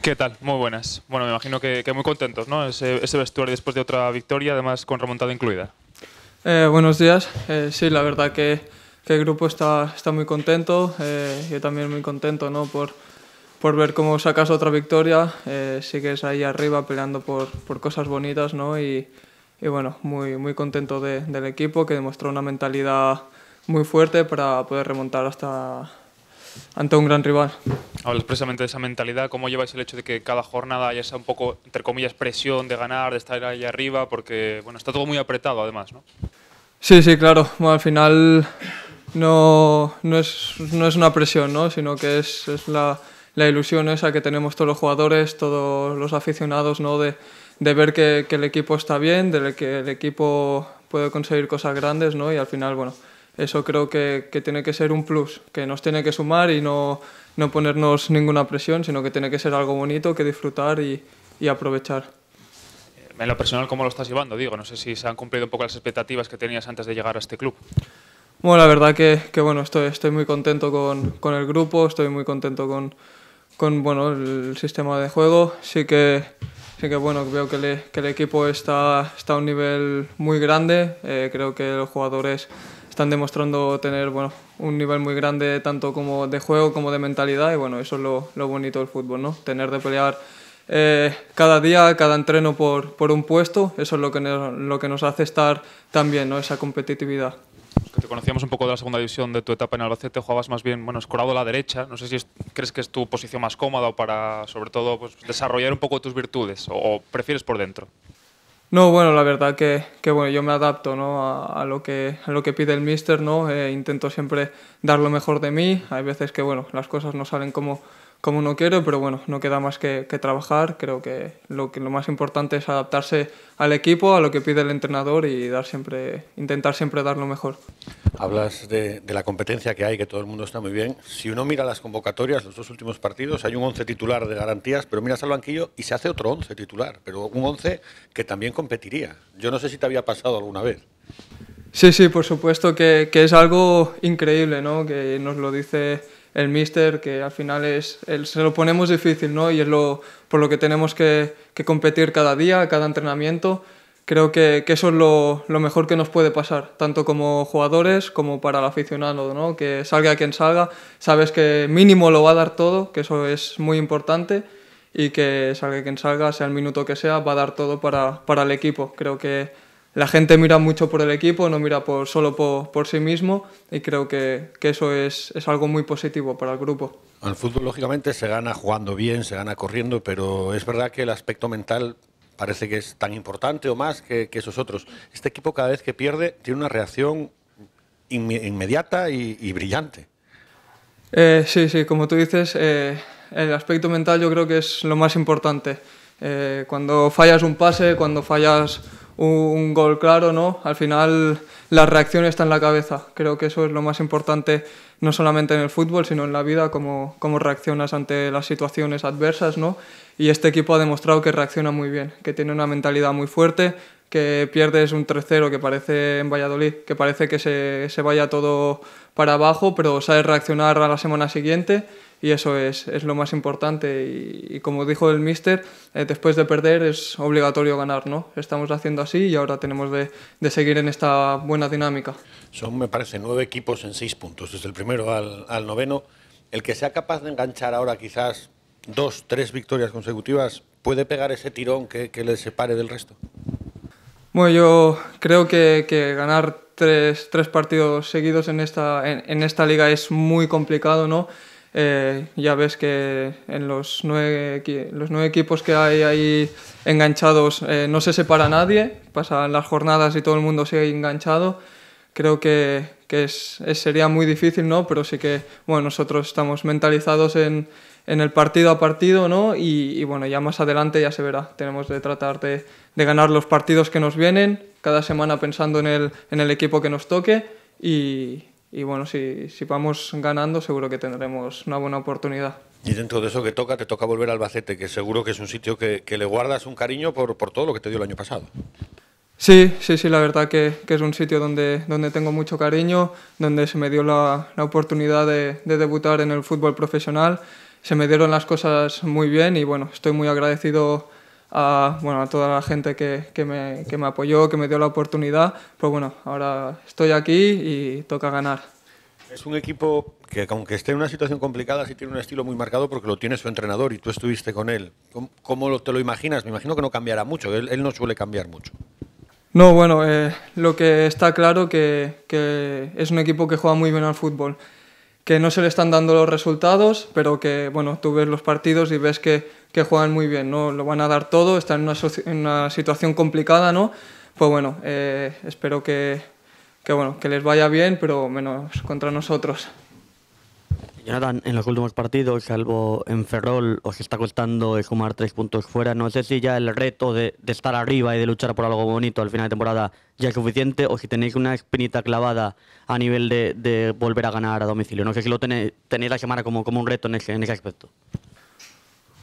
¿Qué tal? Muy buenas. Bueno, me imagino que, muy contentos, ¿no? Ese, vestuario después de otra victoria, además con remontada incluida. Eh, buenos días. Eh, sí, la verdad que, el grupo está, muy contento. Eh, yo también muy contento, ¿no? Por, ver cómo sacas otra victoria. sigues ahí arriba peleando por, cosas bonitas, ¿no? Y, bueno, muy, contento del equipo que demostró una mentalidad muy fuerte para poder remontar hasta ante un gran rival. Hablas precisamente de esa mentalidad, ¿cómo lleváis el hecho de que cada jornada haya esa un poco, entre comillas, presión de ganar, de estar ahí arriba? Porque, bueno, está todo muy apretado además, ¿no? Sí, sí, claro. al final no, no, es, una presión, ¿no? Sino que es, la, ilusión esa que tenemos todos los jugadores, todos los aficionados, ¿no? De, ver que, el equipo está bien, de que el equipo puede conseguir cosas grandes, ¿no? Y al final, bueno, eso creo que, que, tiene que ser un plus, que nos tiene que sumar y no, no ponernos ninguna presión, sino que tiene que ser algo bonito que disfrutar y, y aprovechar en lo personal, ¿cómo lo estás llevando? Digo, no sé si se han cumplido un poco las expectativas que tenías antes de llegar a este club. Bueno, la verdad que, que bueno, estoy, estoy muy contento con, con, el grupo, estoy muy contento con, con bueno, el sistema de juego. Sí que, sí que bueno, veo que, el equipo está, está a un nivel muy grande. Eh, creo que los jugadores están demostrando tener bueno, un nivel muy grande tanto como de juego como de mentalidad y bueno, eso es lo, lo bonito del fútbol, ¿no? Tener de pelear eh, cada día, cada entreno por, por, un puesto, eso es lo que, nos, lo que nos hace estar también, ¿no? Esa competitividad. que te conocíamos un poco de la segunda división de tu etapa en Albacete, jugabas más bien, bueno, escorado a la derecha. No sé si crees que es tu posición más cómoda o para, sobre todo, pues, desarrollar un poco tus virtudes o prefieres por dentro. No, bueno, la verdad que, que bueno, yo me adapto ¿no? a, lo que, a lo que pide el mister ¿no? Eh, intento siempre dar lo mejor de mí, hay veces que bueno, las cosas no salen como, como no quiero, pero bueno, no queda más que, trabajar. Creo que lo, que lo más importante es adaptarse al equipo, a lo que pide el entrenador y dar siempre, intentar siempre dar lo mejor. Hablas de, la competencia que hay, que todo el mundo está muy bien. Si uno mira las convocatorias, los dos últimos partidos, hay un 11 titular de garantías, pero miras al banquillo y se hace otro 11 titular, pero un 11 que también competiría. Yo no sé si te había pasado alguna vez. Sí, sí, por supuesto que, que es algo increíble, ¿no? Que nos lo dice el mister, que al final es, se lo ponemos difícil, ¿no? Y es lo, por lo que tenemos que, competir cada día, cada entrenamiento. Creo que, eso es lo, mejor que nos puede pasar, tanto como jugadores como para el aficionado, ¿no? Que salga quien salga, sabes que mínimo lo va a dar todo, que eso es muy importante, y que salga quien salga, sea el minuto que sea, va a dar todo para, para el equipo. Creo que la gente mira mucho por el equipo, no mira solo por, sí mismo y creo que, eso es, algo muy positivo para el grupo. Al fútbol, lógicamente, se gana jugando bien, se gana corriendo, pero es verdad que el aspecto mental parece que es tan importante o más que, esos otros. Este equipo cada vez que pierde tiene una reacción inmediata y, brillante. Eh, sí, sí, como tú dices, eh, el aspecto mental yo creo que es lo más importante. Eh, cuando fallas un pase, cuando fallas un gol claro, ¿no? Al final la reacción está en la cabeza. Creo que eso es lo más importante, no solamente en el fútbol, sino en la vida, cómo, reaccionas ante las situaciones adversas, ¿no? Y este equipo ha demostrado que reacciona muy bien, que tiene una mentalidad muy fuerte, que pierdes un 3-0 que parece en Valladolid, que parece que se, se vaya todo para abajo, pero sabes reaccionar a la semana siguiente y eso es, es lo más importante. Y, como dijo el mister, eh, después de perder es obligatorio ganar, ¿no? Estamos haciendo así y ahora tenemos de, de, seguir en esta buena dinámica. Son, me parece, nueve equipos en seis puntos, desde el primero al, noveno. El que sea capaz de enganchar ahora quizás dos, tres victorias consecutivas, ¿puede pegar ese tirón que, que le separe del resto? Bueno, yo creo que, que ganar tres, partidos seguidos en esta, en esta liga es muy complicado, ¿no? Eh, ya ves que en los nueve, los nueve equipos que hay ahí enganchados eh, no se separa nadie, pasan las jornadas y todo el mundo sigue enganchado. Creo que, que es, sería muy difícil, ¿no? Pero sí que, bueno, nosotros estamos mentalizados en, en el partido a partido, ¿no? Y, y, bueno, ya más adelante ya se verá. Tenemos de tratar de, de, ganar los partidos que nos vienen, cada semana pensando en el, en el equipo que nos toque y, y bueno, si, si vamos ganando seguro que tendremos una buena oportunidad. Y dentro de eso que toca, te toca volver a Albacete, que seguro que es un sitio que, que le guardas un cariño por, por, todo lo que te dio el año pasado. Sí, sí, sí, la verdad que, que es un sitio donde, donde tengo mucho cariño, donde se me dio la, la oportunidad de, de, debutar en el fútbol profesional, se me dieron las cosas muy bien y bueno, estoy muy agradecido a, bueno, a toda la gente que, que, me, que me apoyó, que me dio la oportunidad. Pues bueno, ahora estoy aquí y toca ganar. Es un equipo que, aunque esté en una situación complicada, sí tiene un estilo muy marcado porque lo tiene su entrenador y tú estuviste con él. ¿Cómo, te lo imaginas? Me imagino que no cambiará mucho, él, no suele cambiar mucho. No, bueno, eh, lo que está claro que, que es un equipo que juega muy bien al fútbol que no se le están dando los resultados, pero que bueno, tú ves los partidos y ves que, juegan muy bien, ¿no? Lo van a dar todo, están en una, situación complicada, ¿no? Pues bueno, eh, espero que, que, bueno, que les vaya bien, pero menos contra nosotros en los últimos partidos, salvo en Ferrol, os está costando sumar tres puntos fuera. No sé si ya el reto de, estar arriba y de luchar por algo bonito al final de temporada ya es suficiente o si tenéis una espinita clavada a nivel de, volver a ganar a domicilio. No sé si lo tenéis, tenéis la semana como, un reto en ese, aspecto.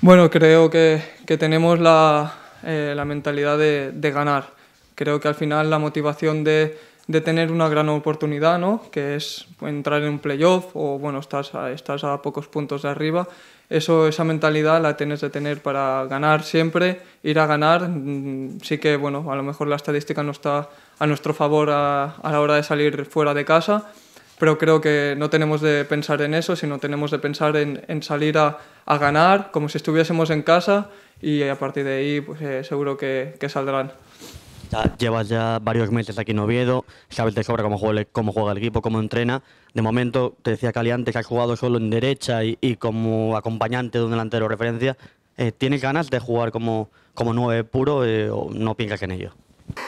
Bueno, creo que, tenemos la, eh, mentalidad de ganar. Creo que al final la motivación de de tener una gran oportunidad, ¿no? que es entrar en un playoff o bueno, estás a, estás a pocos puntos de arriba. Eso, esa mentalidad la tienes de tener para ganar siempre, ir a ganar. Mm, sí que bueno, a lo mejor la estadística no está a nuestro favor a, la hora de salir fuera de casa, pero creo que no tenemos de pensar en eso, sino tenemos de pensar en, salir a, ganar como si estuviésemos en casa y a partir de ahí pues, eh, seguro que saldrán llevas ya varios meses aquí en Oviedo, sabes de sobra e, cómo juega, el equipo, cómo entrena. De momento, te decía Cali antes que has jugado solo en derecha y, como acompañante de un delantero referencia. Eh, ¿Tienes ganas de jugar como, como nueve puro eh, o no piensas en ello?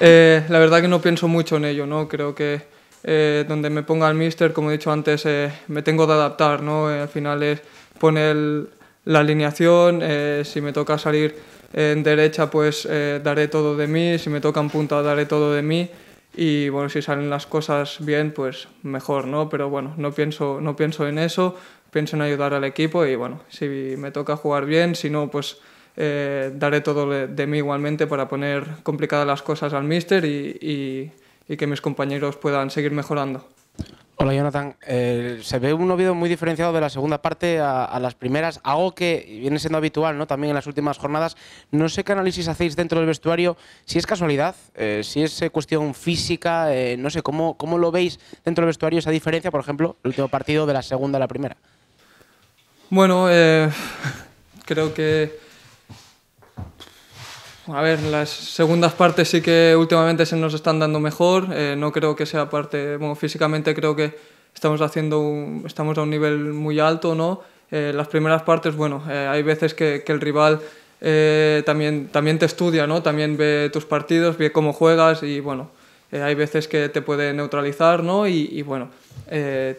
Eh, la verdad que no pienso mucho en ello, ¿no? Creo que donde me ponga el míster, como he dicho antes, me tengo de adaptar, al final es poner la alineación, si me toca salir en derecha pues eh, daré todo de mí, si me toca en punta daré todo de mí y bueno, si salen las cosas bien pues mejor, ¿no? Pero bueno, no pienso, no pienso en eso, pienso en ayudar al equipo y bueno, si me toca jugar bien, si no pues eh, daré todo de mí igualmente para poner complicadas las cosas al mister y que mis compañeros puedan seguir mejorando. Hola Jonathan, eh, se ve un Oviedo muy diferenciado de la segunda parte a, las primeras, algo que viene siendo habitual ¿no? también en las últimas jornadas. No sé qué análisis hacéis dentro del vestuario, si es casualidad, eh, si es eh, cuestión física, no sé, ¿cómo, ¿cómo lo veis dentro del vestuario esa diferencia, por ejemplo, el último partido de la segunda a la primera? Bueno, creo que a ver, las segundas partes sí que últimamente se nos están dando mejor. Eh, no creo que sea parte, bueno, físicamente creo que estamos haciendo, estamos a un nivel muy alto, ¿no? Eh, las primeras partes, bueno, eh, hay veces que, el rival también, también te estudia, ¿no? También ve tus partidos, ve cómo juegas y, bueno, hay veces que te puede neutralizar, ¿no? Y, y bueno,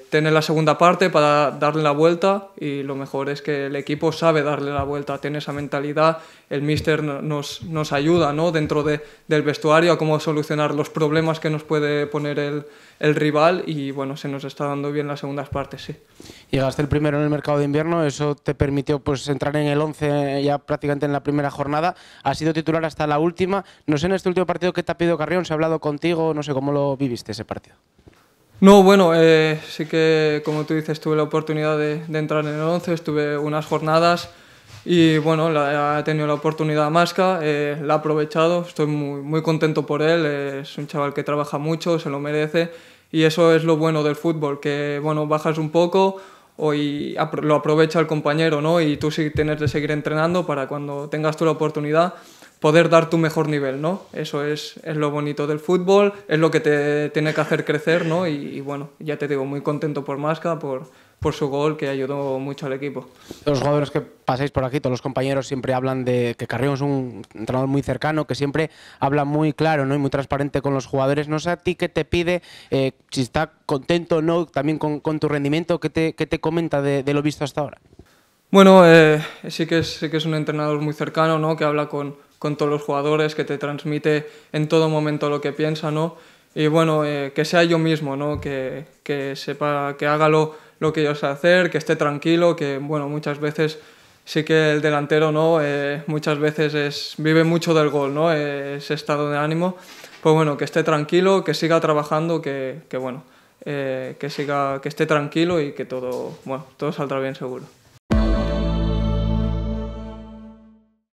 tener la segunda parte para darle la vuelta y lo mejor es que el equipo sabe darle la vuelta, tiene esa mentalidad el míster nos, ayuda dentro del vestuario a cómo solucionar los problemas que nos puede poner el, rival y bueno, se nos está dando bien las segundas partes, sí. Llegaste el primero en el mercado de invierno, eso te permitió pues entrar en el 11 ya prácticamente en la primera jornada, has sido titular hasta la última, no sé en este último partido qué te ha pedido Carrión, se ha hablado contigo, no sé cómo lo viviste ese partido. No, bueno, eh, sí que como tú dices tuve la oportunidad de, de entrar en el 11, estuve unas jornadas y bueno, ha tenido la oportunidad Masca, eh, la ha aprovechado, estoy muy, contento por él, es un chaval que trabaja mucho, se lo merece y eso es lo bueno del fútbol, que bueno, bajas un poco y lo aprovecha el compañero, Y tú sí tienes que seguir entrenando para cuando tengas tú la oportunidad poder dar tu mejor nivel, ¿no? Eso es, es lo bonito del fútbol, es lo que te tiene que hacer crecer, ¿no? Y, bueno, ya te digo, muy contento por Másca, por, por su gol que ayudó mucho al equipo. los jugadores que pasáis por aquí, todos los compañeros siempre hablan de que Carrión es un entrenador muy cercano, que siempre habla muy claro ¿no? y muy transparente con los jugadores. No sé a ti qué te pide, eh, si está contento o no también con, tu rendimiento, ¿qué te, te comenta de, lo visto hasta ahora? Bueno, eh, sí, que es, sí que es un entrenador muy cercano, ¿no? que habla con, con todos los jugadores, que te transmite en todo momento lo que piensa, Y bueno, eh, que sea yo mismo, ¿no? Que, que sepa, que haga lo, que yo sé hacer, que esté tranquilo, que bueno, muchas veces sí que el delantero, ¿no? Eh, muchas veces vive mucho del gol, ¿no? Eh, ese estado de ánimo. Pues bueno, que esté tranquilo, que siga trabajando, que, que bueno, que siga, que esté tranquilo y que todo, bueno, todo saldrá bien seguro.